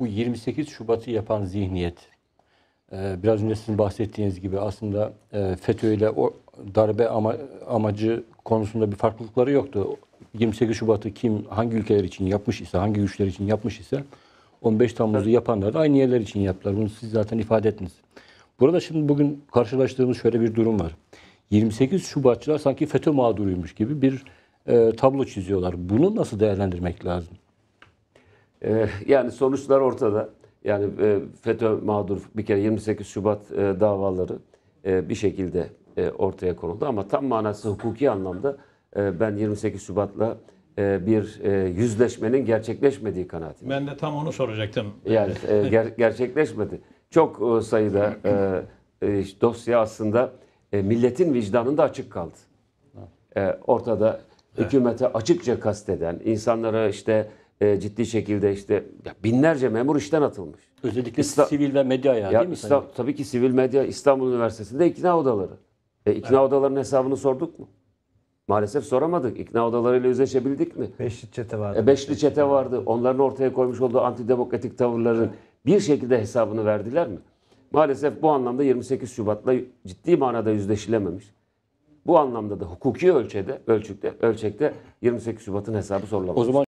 bu 28 Şubat'ı yapan zihniyet ee, biraz önce sizin bahsettiğiniz gibi aslında e, FETÖ ile o darbe ama, amacı konusunda bir farklılıkları yoktu. 28 Şubat'ı kim hangi ülkeler için yapmış ise, hangi güçler için yapmış ise 15 Temmuz'u yapanlar da aynı yerler için yaptılar. Bunu siz zaten ifade ettiniz. Burada şimdi bugün karşılaştığımız şöyle bir durum var. 28 Şubatçılar sanki FETÖ mağduruymuş gibi bir e, tablo çiziyorlar. Bunu nasıl değerlendirmek lazım? E, yani sonuçlar ortada. Yani e, FETÖ mağdur bir kere 28 Şubat e, davaları e, bir şekilde e, ortaya konuldu. Ama tam manası hukuki anlamda e, ben 28 Şubat'la e, bir e, yüzleşmenin gerçekleşmediği kanaatindeyim. Ben de tam onu soracaktım. Yani e, ger gerçekleşmedi. Çok e, sayıda e, e dosya aslında e, milletin vicdanında açık kaldı. E, ortada evet. hükümete açıkça kasteden, insanlara işte e, ciddi şekilde işte ya binlerce memur işten atılmış. Özellikle İsta- sivil ve medya ayağı ya değil mi? sayın? tabii ki sivil medya İstanbul Üniversitesi'nde ikna odaları. E, ikna Evet. odalarının hesabını sorduk mu? Maalesef soramadık. İkna odalarıyla yüzleşebildik mi? Beşli çete vardı. E, beşli çete vardı. Onların ortaya koymuş olduğu antidemokratik tavırların bir şekilde hesabını verdiler mi? Maalesef bu anlamda 28 Şubat'la ciddi manada yüzleşilememiş. Bu anlamda da hukuki ölçüde ölçükte, ölçekte 28 Şubat'ın hesabı sorulamamış. O zaman